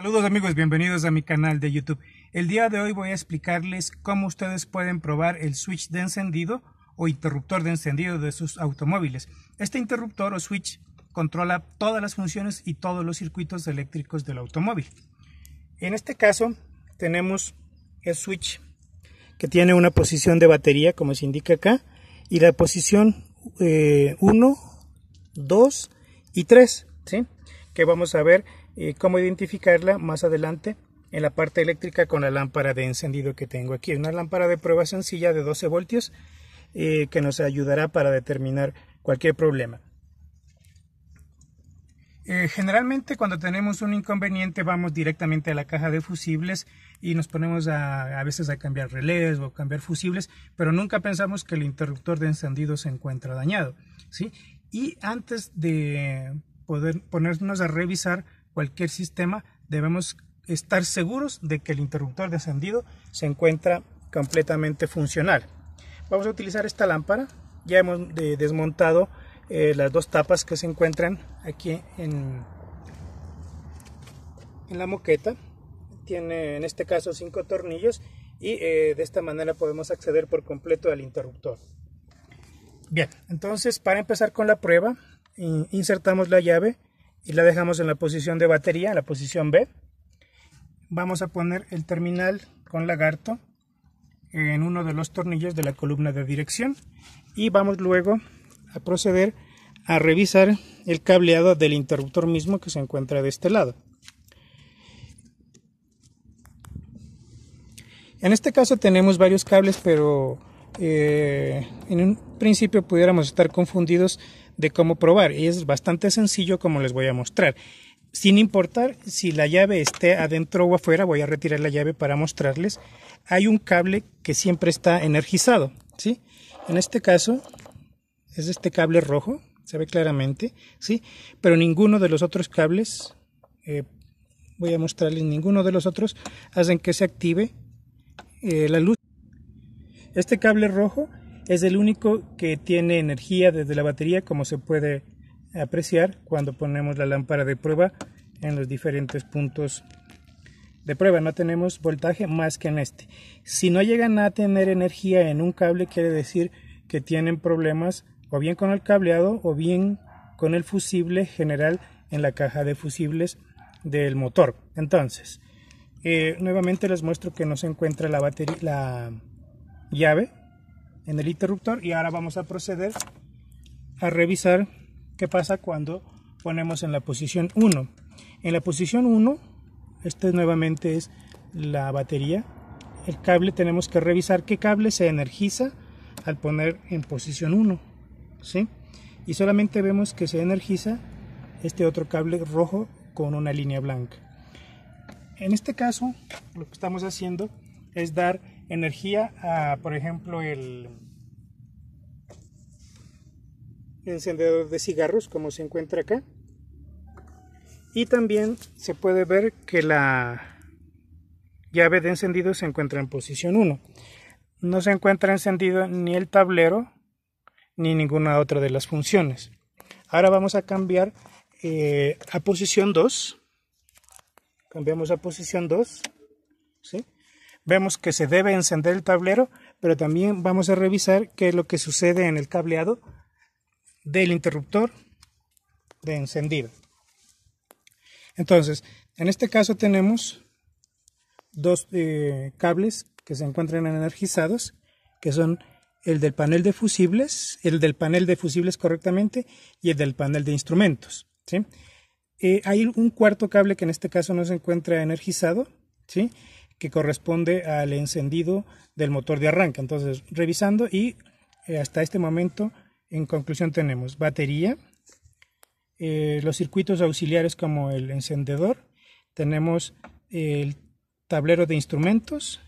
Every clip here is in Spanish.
Saludos amigos, bienvenidos a mi canal de YouTube. El día de hoy voy a explicarles cómo ustedes pueden probar el switch de encendido o interruptor de encendido de sus automóviles. Este interruptor o switch controla todas las funciones y todos los circuitos eléctricos del automóvil. En este caso tenemos el switch que tiene una posición de batería como se indica acá y la posición 1, eh, 2 y 3 ¿sí? que vamos a ver eh, cómo identificarla más adelante en la parte eléctrica con la lámpara de encendido que tengo aquí. Una lámpara de prueba sencilla de 12 voltios eh, que nos ayudará para determinar cualquier problema. Eh, generalmente cuando tenemos un inconveniente vamos directamente a la caja de fusibles y nos ponemos a, a veces a cambiar relés o cambiar fusibles, pero nunca pensamos que el interruptor de encendido se encuentra dañado. ¿sí? Y antes de poder ponernos a revisar cualquier sistema debemos estar seguros de que el interruptor de encendido se encuentra completamente funcional. Vamos a utilizar esta lámpara. Ya hemos eh, desmontado eh, las dos tapas que se encuentran aquí en, en la moqueta. Tiene en este caso cinco tornillos y eh, de esta manera podemos acceder por completo al interruptor. Bien, entonces para empezar con la prueba, insertamos la llave y la dejamos en la posición de batería, la posición B. Vamos a poner el terminal con lagarto en uno de los tornillos de la columna de dirección y vamos luego a proceder a revisar el cableado del interruptor mismo que se encuentra de este lado. En este caso tenemos varios cables, pero eh, en un principio pudiéramos estar confundidos de cómo probar. Y es bastante sencillo como les voy a mostrar. Sin importar si la llave esté adentro o afuera, voy a retirar la llave para mostrarles. Hay un cable que siempre está energizado, si En este caso es este cable rojo, se ve claramente, ¿sí? Pero ninguno de los otros cables, eh, voy a mostrarles ninguno de los otros, hacen que se active eh, la luz. Este cable rojo es el único que tiene energía desde la batería, como se puede apreciar cuando ponemos la lámpara de prueba en los diferentes puntos de prueba. No tenemos voltaje más que en este. Si no llegan a tener energía en un cable, quiere decir que tienen problemas o bien con el cableado o bien con el fusible general en la caja de fusibles del motor. Entonces, eh, nuevamente les muestro que no se encuentra la, batería, la llave en el interruptor y ahora vamos a proceder a revisar qué pasa cuando ponemos en la posición 1 en la posición 1 este nuevamente es la batería el cable tenemos que revisar qué cable se energiza al poner en posición 1 ¿sí? y solamente vemos que se energiza este otro cable rojo con una línea blanca en este caso lo que estamos haciendo es dar energía por ejemplo, el encendedor de cigarros, como se encuentra acá. Y también se puede ver que la llave de encendido se encuentra en posición 1. No se encuentra encendido ni el tablero ni ninguna otra de las funciones. Ahora vamos a cambiar eh, a posición 2. Cambiamos a posición 2. ¿sí? vemos que se debe encender el tablero, pero también vamos a revisar qué es lo que sucede en el cableado del interruptor de encendido. Entonces, en este caso tenemos dos eh, cables que se encuentran energizados, que son el del panel de fusibles, el del panel de fusibles correctamente y el del panel de instrumentos. ¿sí? Eh, hay un cuarto cable que en este caso no se encuentra energizado, ¿sí? que corresponde al encendido del motor de arranque. Entonces, revisando y eh, hasta este momento, en conclusión tenemos batería, eh, los circuitos auxiliares como el encendedor, tenemos el tablero de instrumentos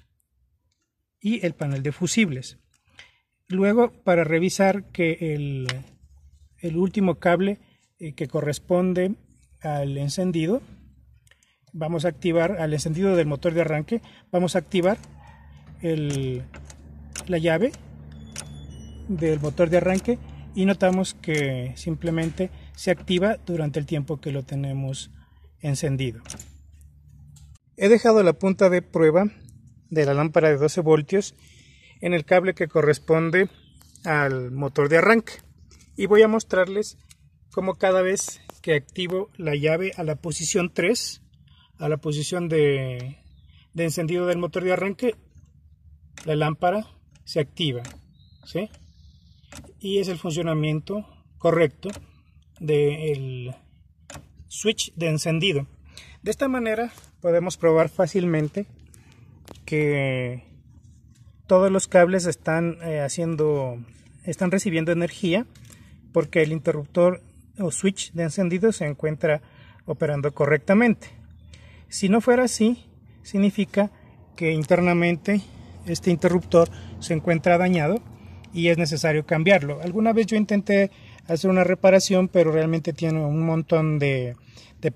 y el panel de fusibles. Luego, para revisar que el, último cable eh, que corresponde al encendido, vamos a activar al encendido del motor de arranque vamos a activar la llave del motor de arranque y notamos que simplemente se activa durante el tiempo que lo tenemos encendido he dejado la punta de prueba de la lámpara de 12 voltios en el cable que corresponde al motor de arranque y voy a mostrarles cómo cada vez que activo la llave a la posición 3 a la posición de, encendido del motor de arranque, la lámpara se activa. Y es el funcionamiento correcto del switch de encendido. De esta manera podemos probar fácilmente que todos los cables están eh, haciendo están recibiendo energía porque el interruptor o switch de encendido se encuentra operando correctamente. Si no fuera así, significa que internamente este interruptor se encuentra dañado y es necesario cambiarlo. Alguna vez yo intenté hacer una reparación, pero realmente tiene un montón de,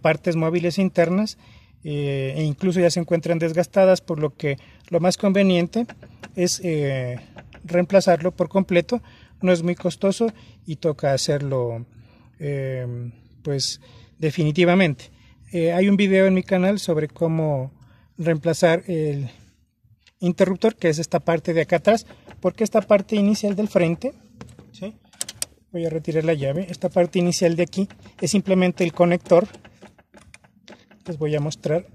partes móviles internas eh, e incluso ya se encuentran desgastadas, por lo que lo más conveniente es eh, reemplazarlo por completo. No es muy costoso y toca hacerlo eh, pues definitivamente. Eh, hay un video en mi canal sobre cómo reemplazar el interruptor, que es esta parte de acá atrás, porque esta parte inicial del frente, voy a retirar la llave, esta parte inicial de aquí es simplemente el conector, les voy a mostrar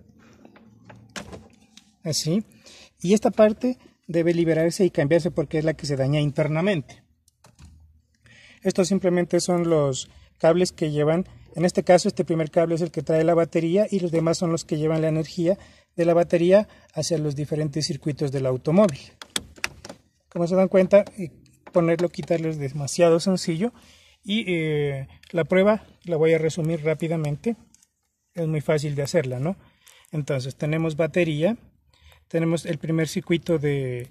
así, y esta parte debe liberarse y cambiarse porque es la que se daña internamente. Estos simplemente son los cables que llevan en este caso, este primer cable es el que trae la batería y los demás son los que llevan la energía de la batería hacia los diferentes circuitos del automóvil. Como se dan cuenta, eh, ponerlo, quitarlo es demasiado sencillo y eh, la prueba la voy a resumir rápidamente. Es muy fácil de hacerla, ¿no? Entonces, tenemos batería, tenemos el primer circuito de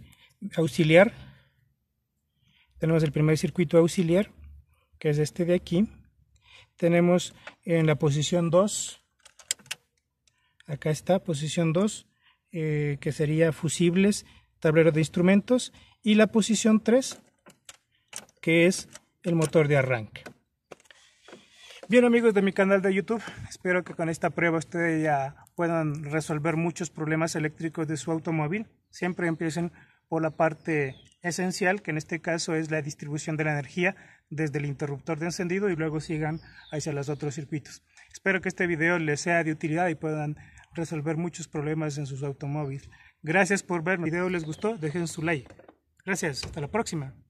auxiliar, tenemos el primer circuito auxiliar, que es este de aquí, tenemos en la posición 2, acá está, posición 2, eh, que sería fusibles, tablero de instrumentos, y la posición 3, que es el motor de arranque. Bien amigos de mi canal de YouTube, espero que con esta prueba ustedes ya puedan resolver muchos problemas eléctricos de su automóvil. Siempre empiecen por la parte esencial, que en este caso es la distribución de la energía desde el interruptor de encendido y luego sigan hacia los otros circuitos. Espero que este video les sea de utilidad y puedan resolver muchos problemas en sus automóviles. Gracias por ver. mi video les gustó, dejen su like. Gracias. Hasta la próxima.